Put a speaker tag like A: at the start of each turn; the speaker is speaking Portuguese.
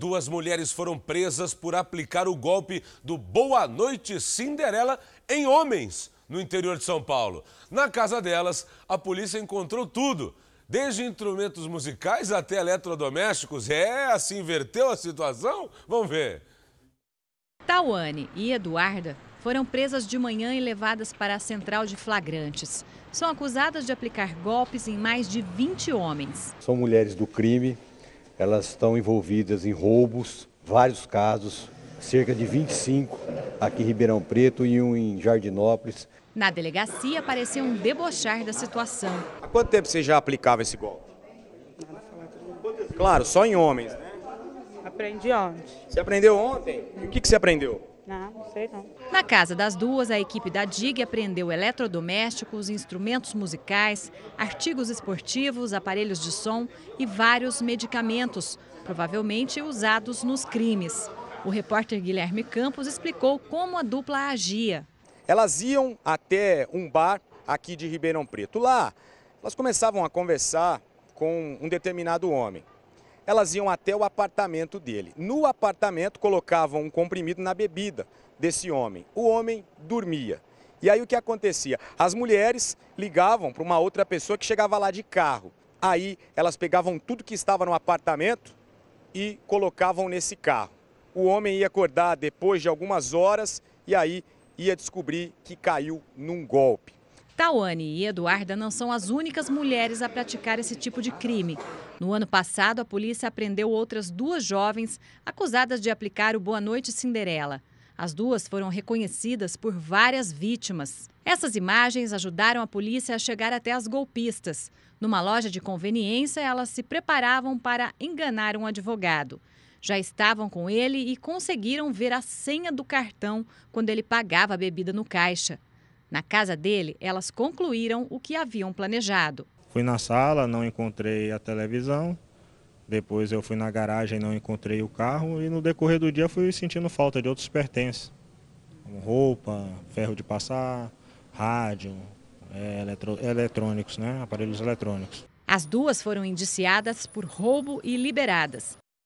A: Duas mulheres foram presas por aplicar o golpe do Boa Noite Cinderela em homens no interior de São Paulo. Na casa delas, a polícia encontrou tudo, desde instrumentos musicais até eletrodomésticos. É, assim inverteu a situação? Vamos ver.
B: Tawane e Eduarda foram presas de manhã e levadas para a central de flagrantes. São acusadas de aplicar golpes em mais de 20 homens.
C: São mulheres do crime, elas estão envolvidas em roubos, vários casos, cerca de 25 aqui em Ribeirão Preto e um em Jardinópolis.
B: Na delegacia apareceu um debochar da situação. Há quanto
C: tempo você já aplicava esse golpe? Claro, só em homens, né?
B: Aprendi ontem. Você
C: aprendeu ontem? E o que, que você aprendeu?
B: Não, não sei não. Na casa das duas, a equipe da DIG apreendeu eletrodomésticos, instrumentos musicais, artigos esportivos, aparelhos de som e vários medicamentos, provavelmente usados nos crimes. O repórter Guilherme Campos explicou como a dupla agia.
C: Elas iam até um bar aqui de Ribeirão Preto. Lá, elas começavam a conversar com um determinado homem elas iam até o apartamento dele. No apartamento, colocavam um comprimido na bebida desse homem. O homem dormia. E aí o que acontecia? As mulheres ligavam para uma outra pessoa que chegava lá de carro. Aí elas pegavam tudo que estava no apartamento e colocavam nesse carro. O homem ia acordar depois de algumas horas e aí ia descobrir que caiu num golpe.
B: Tawane e Eduarda não são as únicas mulheres a praticar esse tipo de crime. No ano passado, a polícia apreendeu outras duas jovens acusadas de aplicar o Boa Noite Cinderela. As duas foram reconhecidas por várias vítimas. Essas imagens ajudaram a polícia a chegar até as golpistas. Numa loja de conveniência, elas se preparavam para enganar um advogado. Já estavam com ele e conseguiram ver a senha do cartão quando ele pagava a bebida no caixa. Na casa dele, elas concluíram o que haviam planejado.
D: Fui na sala, não encontrei a televisão. Depois eu fui na garagem, não encontrei o carro e no decorrer do dia fui sentindo falta de outros pertences, roupa, ferro de passar, rádio, é, eletro, eletrônicos, né? aparelhos eletrônicos.
B: As duas foram indiciadas por roubo e liberadas.